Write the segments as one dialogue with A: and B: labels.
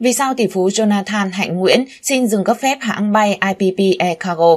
A: Vì sao tỷ phú Jonathan Hạnh Nguyễn xin dừng cấp phép hãng bay IPP Air Cargo?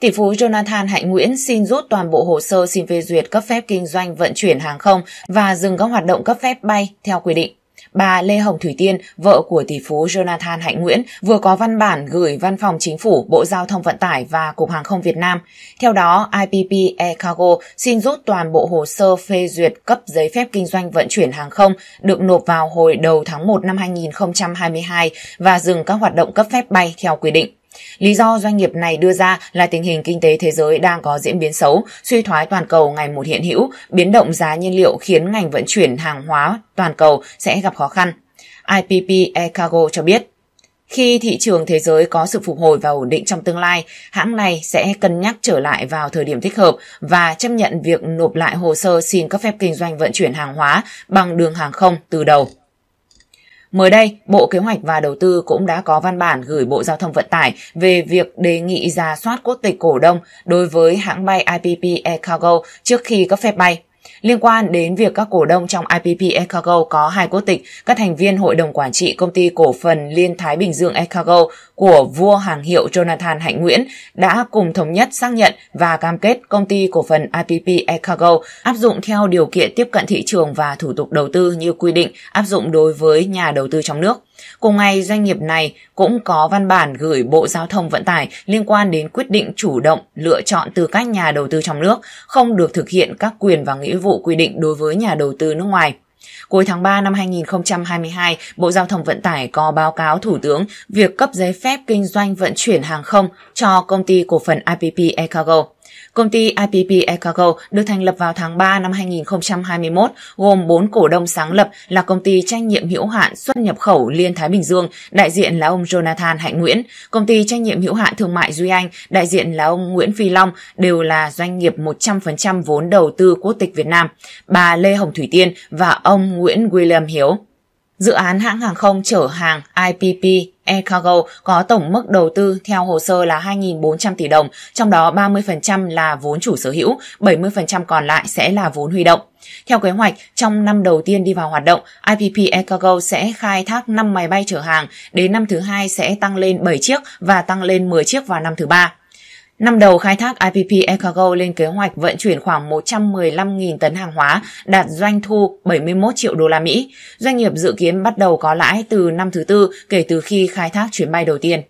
A: Tỷ phú Jonathan Hạnh Nguyễn xin rút toàn bộ hồ sơ xin phê duyệt cấp phép kinh doanh vận chuyển hàng không và dừng các hoạt động cấp phép bay theo quy định. Bà Lê Hồng Thủy Tiên, vợ của tỷ phú Jonathan Hạnh Nguyễn, vừa có văn bản gửi Văn phòng Chính phủ, Bộ Giao thông Vận tải và Cục Hàng không Việt Nam. Theo đó, IPP Air Cargo xin rút toàn bộ hồ sơ phê duyệt cấp giấy phép kinh doanh vận chuyển hàng không được nộp vào hồi đầu tháng 1 năm 2022 và dừng các hoạt động cấp phép bay theo quy định. Lý do doanh nghiệp này đưa ra là tình hình kinh tế thế giới đang có diễn biến xấu, suy thoái toàn cầu ngày một hiện hữu, biến động giá nhiên liệu khiến ngành vận chuyển hàng hóa toàn cầu sẽ gặp khó khăn. IPP Cargo cho biết, khi thị trường thế giới có sự phục hồi và ổn định trong tương lai, hãng này sẽ cân nhắc trở lại vào thời điểm thích hợp và chấp nhận việc nộp lại hồ sơ xin cấp phép kinh doanh vận chuyển hàng hóa bằng đường hàng không từ đầu. Mới đây, Bộ Kế hoạch và Đầu tư cũng đã có văn bản gửi Bộ Giao thông Vận tải về việc đề nghị ra soát quốc tịch cổ đông đối với hãng bay IPP Air Cargo trước khi cấp phép bay. Liên quan đến việc các cổ đông trong IPP Aircargo có hai quốc tịch, các thành viên hội đồng quản trị công ty cổ phần Liên Thái Bình Dương Aircargo của vua hàng hiệu Jonathan Hạnh Nguyễn đã cùng thống nhất xác nhận và cam kết công ty cổ phần IPP Aircargo áp dụng theo điều kiện tiếp cận thị trường và thủ tục đầu tư như quy định áp dụng đối với nhà đầu tư trong nước. Cùng ngày, doanh nghiệp này cũng có văn bản gửi Bộ Giao thông Vận tải liên quan đến quyết định chủ động lựa chọn từ các nhà đầu tư trong nước, không được thực hiện các quyền và nghĩa vụ quy định đối với nhà đầu tư nước ngoài. Cuối tháng 3 năm 2022, Bộ Giao thông Vận tải có báo cáo Thủ tướng việc cấp giấy phép kinh doanh vận chuyển hàng không cho công ty cổ phần IPP Aircargo. Công ty IPP Ecargo được thành lập vào tháng 3 năm 2021, gồm 4 cổ đông sáng lập là công ty trách nhiệm hữu hạn xuất nhập khẩu Liên Thái Bình Dương, đại diện là ông Jonathan Hạnh Nguyễn, công ty trách nhiệm hữu hạn thương mại Duy Anh, đại diện là ông Nguyễn Phi Long, đều là doanh nghiệp 100% vốn đầu tư quốc tịch Việt Nam, bà Lê Hồng Thủy Tiên và ông Nguyễn William Hiếu. Dự án hãng hàng không chở hàng IPP Ecargo có tổng mức đầu tư theo hồ sơ là 2.400 tỷ đồng, trong đó 30% là vốn chủ sở hữu, 70% còn lại sẽ là vốn huy động. Theo kế hoạch, trong năm đầu tiên đi vào hoạt động, IPP Ecargo sẽ khai thác 5 máy bay chở hàng, đến năm thứ hai sẽ tăng lên 7 chiếc và tăng lên 10 chiếc vào năm thứ ba. Năm đầu khai thác IPP Ecargo lên kế hoạch vận chuyển khoảng 115.000 tấn hàng hóa, đạt doanh thu 71 triệu đô la Mỹ. Doanh nghiệp dự kiến bắt đầu có lãi từ năm thứ tư kể từ khi khai thác chuyến bay đầu tiên.